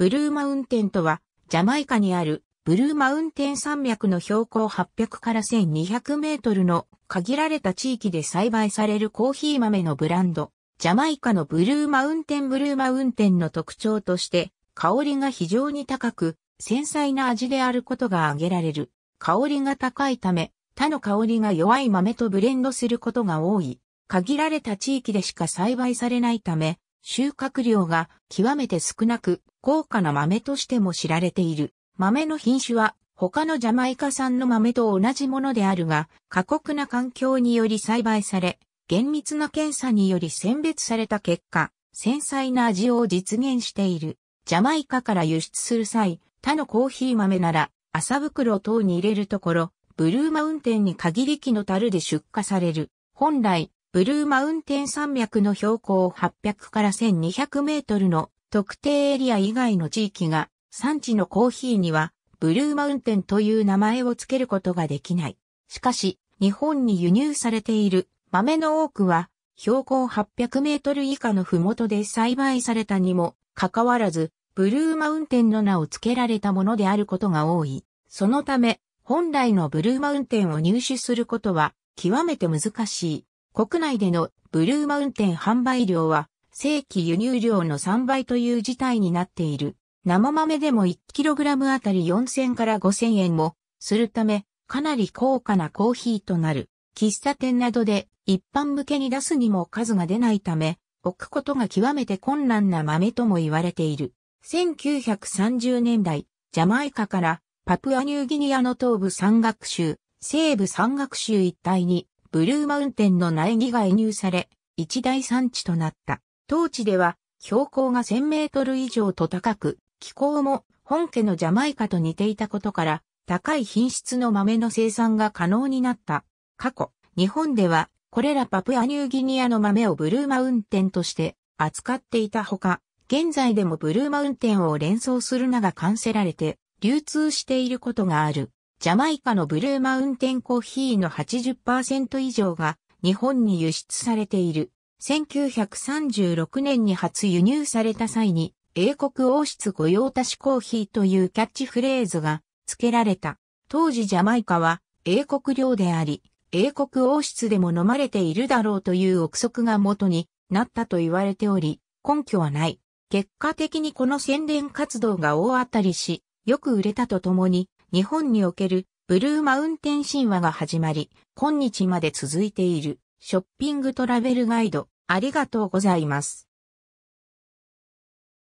ブルーマウンテンとは、ジャマイカにあるブルーマウンテン山脈の標高800から1200メートルの限られた地域で栽培されるコーヒー豆のブランド、ジャマイカのブルーマウンテンブルーマウンテンの特徴として、香りが非常に高く、繊細な味であることが挙げられる。香りが高いため、他の香りが弱い豆とブレンドすることが多い。限られた地域でしか栽培されないため、収穫量が極めて少なく、高価な豆としても知られている。豆の品種は他のジャマイカ産の豆と同じものであるが、過酷な環境により栽培され、厳密な検査により選別された結果、繊細な味を実現している。ジャマイカから輸出する際、他のコーヒー豆なら、麻袋等に入れるところ、ブルーマウンテンに限り木の樽で出荷される。本来、ブルーマウンテン山脈の標高800から1200メートルの特定エリア以外の地域が産地のコーヒーにはブルーマウンテンという名前を付けることができない。しかし、日本に輸入されている豆の多くは標高800メートル以下の麓で栽培されたにもかかわらず、ブルーマウンテンの名を付けられたものであることが多い。そのため、本来のブルーマウンテンを入手することは極めて難しい。国内でのブルーマウンテン販売量は正規輸入量の3倍という事態になっている。生豆でも 1kg あたり4000から5000円もするため、かなり高価なコーヒーとなる。喫茶店などで一般向けに出すにも数が出ないため、置くことが極めて困難な豆とも言われている。1930年代、ジャマイカからパプアニューギニアの東部山岳州、西部山岳州一帯にブルーマウンテンの苗木が移入され、一大産地となった。当地では標高が1000メートル以上と高く、気候も本家のジャマイカと似ていたことから、高い品質の豆の生産が可能になった。過去、日本では、これらパプアニューギニアの豆をブルーマウンテンとして扱っていたほか、現在でもブルーマウンテンを連想する名が冠せられて、流通していることがある。ジャマイカのブルーマウンテンコーヒーの80%以上が日本に輸出されている。1936年に初輸入された際に、英国王室御用達コーヒーというキャッチフレーズが付けられた。当時ジャマイカは英国領であり、英国王室でも飲まれているだろうという憶測が元になったと言われており、根拠はない。結果的にこの宣伝活動が大当たりし、よく売れたとともに、日本におけるブルーマウンテン神話が始まり、今日まで続いているショッピングトラベルガイド、ありがとうございます。